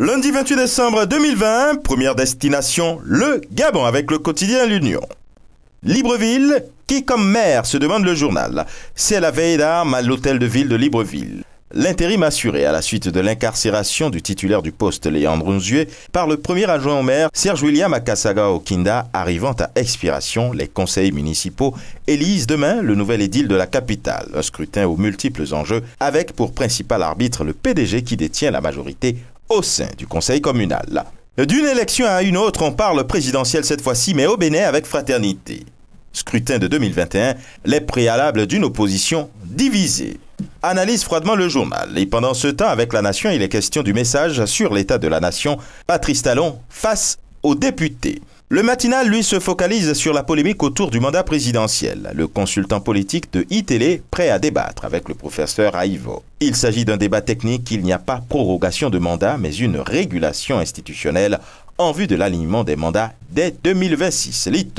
Lundi 28 décembre 2020, première destination, le Gabon avec le quotidien L'Union. Libreville, qui comme maire se demande le journal. C'est la veille d'armes à l'hôtel de ville de Libreville. L'intérim assuré à la suite de l'incarcération du titulaire du poste Léandre Nzué par le premier adjoint au maire Serge William Akasaga Okinda arrivant à expiration, les conseils municipaux élisent demain le nouvel édile de la capitale, un scrutin aux multiples enjeux avec pour principal arbitre le PDG qui détient la majorité au sein du conseil communal. D'une élection à une autre, on parle présidentielle cette fois-ci, mais au Bénin avec fraternité. Scrutin de 2021, les préalables d'une opposition divisée. Analyse froidement le journal. Et pendant ce temps, avec la nation, il est question du message sur l'état de la nation. Patrice Talon face aux députés. Le matinal, lui, se focalise sur la polémique autour du mandat présidentiel. Le consultant politique de iTélé, prêt à débattre avec le professeur Aivo. Il s'agit d'un débat technique, il n'y a pas prorogation de mandat, mais une régulation institutionnelle en vue de l'alignement des mandats dès 2026, lit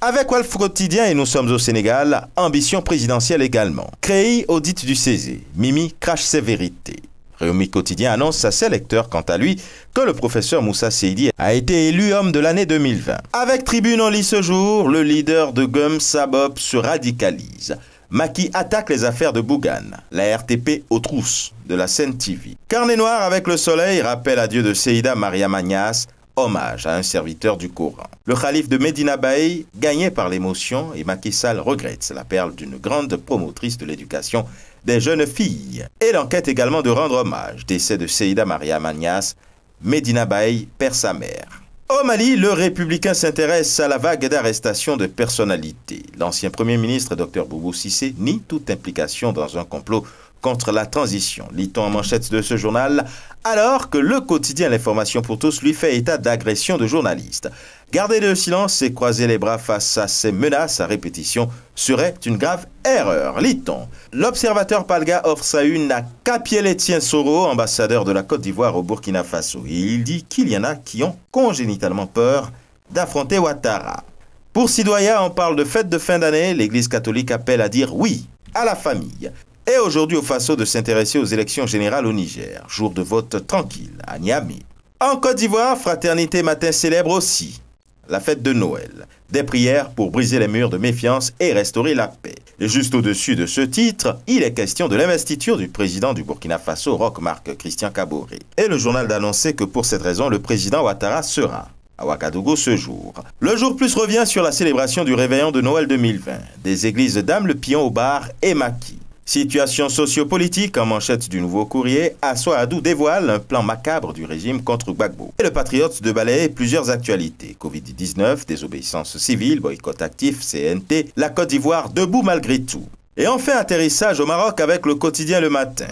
Avec Wolf Quotidien et nous sommes au Sénégal, ambition présidentielle également. Créé audit du Césé, Mimi crache ses vérités. Réumi Quotidien annonce à ses lecteurs, quant à lui, que le professeur Moussa Seydi a été élu homme de l'année 2020. Avec tribune en lit ce jour, le leader de Gum Sabob se radicalise. Maki attaque les affaires de Bougan, la RTP aux trousses de la scène TV. Carnet noir avec le soleil rappelle adieu de Seida Maria Magnas, hommage à un serviteur du Coran. Le calife de Medina Baye gagné par l'émotion et Macky regrette la perle d'une grande promotrice de l'éducation des jeunes filles. Et l'enquête également de rendre hommage. Décès de Seida Maria Manias. Medina Baye perd sa mère. Au Mali, le républicain s'intéresse à la vague d'arrestations de personnalités. L'ancien Premier ministre Dr Boubou Sissé nie toute implication dans un complot contre la transition. Lit-on en manchette de ce journal, alors que le quotidien L'information pour tous lui fait état d'agression de journalistes. Garder le silence et croiser les bras face à ces menaces à répétition serait une grave erreur, lit-on. L'observateur Palga offre sa une à Capiel Etienne Soro, ambassadeur de la Côte d'Ivoire au Burkina Faso. Il dit qu'il y en a qui ont congénitalement peur d'affronter Ouattara. Pour Sidoya, on parle de fête de fin d'année. L'Église catholique appelle à dire oui à la famille. Et aujourd'hui au Faso de s'intéresser aux élections générales au Niger, jour de vote tranquille à Niamey. En Côte d'Ivoire, Fraternité Matin célèbre aussi la fête de Noël, des prières pour briser les murs de méfiance et restaurer la paix. Et juste au-dessus de ce titre, il est question de l'investiture du président du Burkina Faso, Roch Christian Caboret. Et le journal d'annoncer que pour cette raison, le président Ouattara sera à Ouagadougou ce jour. Le jour plus revient sur la célébration du réveillon de Noël 2020, des églises le pion au bar et maquis. Situation sociopolitique en manchette du nouveau courrier, Adou dévoile un plan macabre du régime contre Gbagbo. Et le Patriote de balayer plusieurs actualités. Covid-19, désobéissance civile, boycott actif, CNT, la Côte d'Ivoire debout malgré tout. Et enfin atterrissage au Maroc avec le quotidien Le Matin,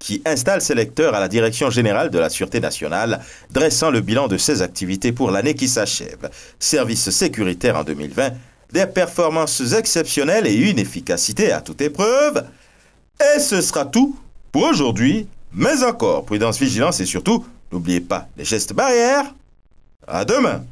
qui installe ses lecteurs à la Direction Générale de la Sûreté Nationale, dressant le bilan de ses activités pour l'année qui s'achève. Service sécuritaire en 2020, des performances exceptionnelles et une efficacité à toute épreuve et ce sera tout pour aujourd'hui, mais encore prudence, vigilance et surtout, n'oubliez pas les gestes barrières. À demain